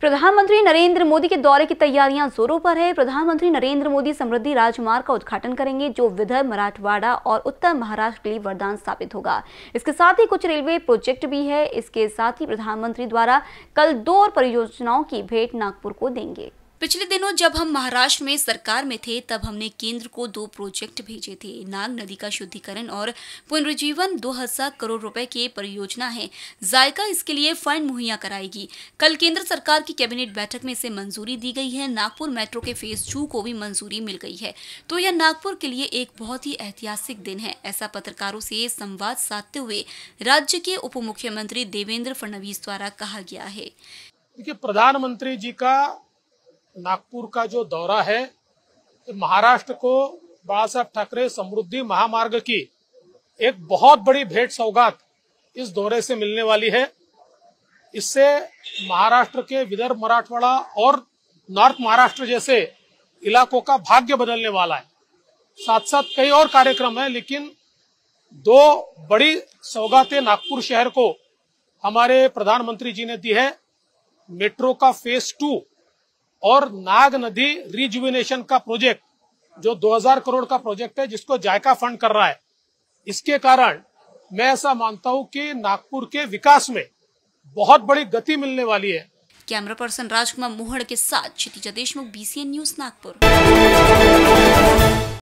प्रधानमंत्री नरेंद्र मोदी के दौरे की तैयारियां जोरों पर है प्रधानमंत्री नरेंद्र मोदी समृद्धि राजमार्ग का उद्घाटन करेंगे जो विदर्भ मराठवाड़ा और उत्तर महाराष्ट्र के लिए वरदान साबित होगा इसके साथ ही कुछ रेलवे प्रोजेक्ट भी है इसके साथ ही प्रधानमंत्री द्वारा कल दो और परियोजनाओं की भेंट नागपुर को देंगे पिछले दिनों जब हम महाराष्ट्र में सरकार में थे तब हमने केंद्र को दो प्रोजेक्ट भेजे थे नाग नदी का शुद्धिकरण और पुनर्जीवन दो हजार करोड़ रुपए की परियोजना है जायका इसके लिए फंड मुहैया कराएगी कल केंद्र सरकार की कैबिनेट बैठक में इसे मंजूरी दी गई है नागपुर मेट्रो के फेज टू को भी मंजूरी मिल गई है तो यह नागपुर के लिए एक बहुत ही ऐतिहासिक दिन है ऐसा पत्रकारों से संवाद साधते हुए राज्य के उप मुख्यमंत्री देवेंद्र फडणवीस द्वारा कहा गया है देखिए प्रधानमंत्री जी का नागपुर का जो दौरा है तो महाराष्ट्र को बाला साहब ठाकरे समृद्धि महामार्ग की एक बहुत बड़ी भेंट सौगात इस दौरे से मिलने वाली है इससे महाराष्ट्र के विदर्भ मराठवाड़ा और नॉर्थ महाराष्ट्र जैसे इलाकों का भाग्य बदलने वाला है साथ साथ कई और कार्यक्रम है लेकिन दो बड़ी सौगातें नागपुर शहर को हमारे प्रधानमंत्री जी ने दी है मेट्रो का फेज टू और नाग नदी रिजुविनेशन का प्रोजेक्ट जो 2000 करोड़ का प्रोजेक्ट है जिसको जायका फंड कर रहा है इसके कारण मैं ऐसा मानता हूं कि नागपुर के विकास में बहुत बड़ी गति मिलने वाली है कैमरा पर्सन राजकुमार मोहड़ के साथ क्षितिजा देशमुख बीसीएन न्यूज नागपुर